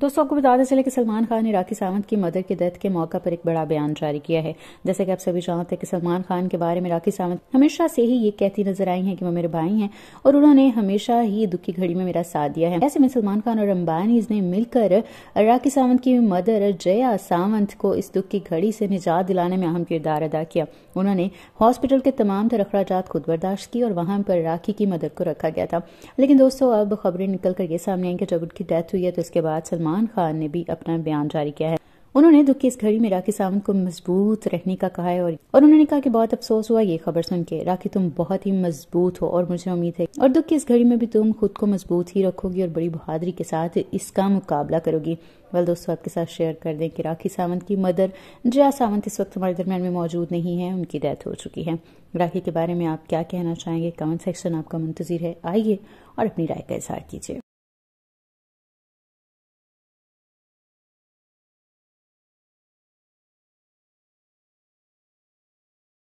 दोस्तों आपको बता दें चले कि सलमान खान ने राखी सावंत की मदर की डेथ के मौका पर एक बड़ा बयान जारी किया है जैसे कि आप सभी जानते हैं कि सलमान खान के बारे में राखी सावंत हमेशा से ही ये कहती नजर आई हैं कि वो मेरे भाई हैं और उन्होंने हमेशा ही दुखी घड़ी में मेरा साथ दिया है ऐसे में सलमान खान और अम्बानीज ने मिलकर राखी सावंत की मदर जया सावंत को इस दुख की घड़ी से निजात दिलाने में अहम किरदार अदा किया उन्होंने हॉस्पिटल के तमाम तरह खुद बर्दाश्त की और वहां पर राखी की मदद को रखा गया था लेकिन दोस्तों अब खबरें निकलकर ये सामने आई कि जब उनकी डेथ हुई है तो इसके बाद सलमान सलमान खान ने भी अपना बयान जारी किया है उन्होंने दुख की इस घड़ी में राखी सावंत को मजबूत रहने का कहा है और, और उन्होंने कहा कि बहुत अफसोस हुआ ये खबर सुन के राखी तुम बहुत ही मजबूत हो और मुझे उम्मीद है और दुख की इस घड़ी में भी तुम खुद को मजबूत ही रखोगी और बड़ी बहादुरी के साथ इसका मुकाबला करोगी वेल दोस्तों आपके साथ शेयर कर दें कि राखी सावंत की मदर जया सावंत इस वक्त हमारे दरमियान में मौजूद नहीं है उनकी डेथ हो चुकी है राखी के बारे में आप क्या कहना चाहेंगे कमेंट सेक्शन आपका मुंतजर है आइए और अपनी राय का इजहार कीजिए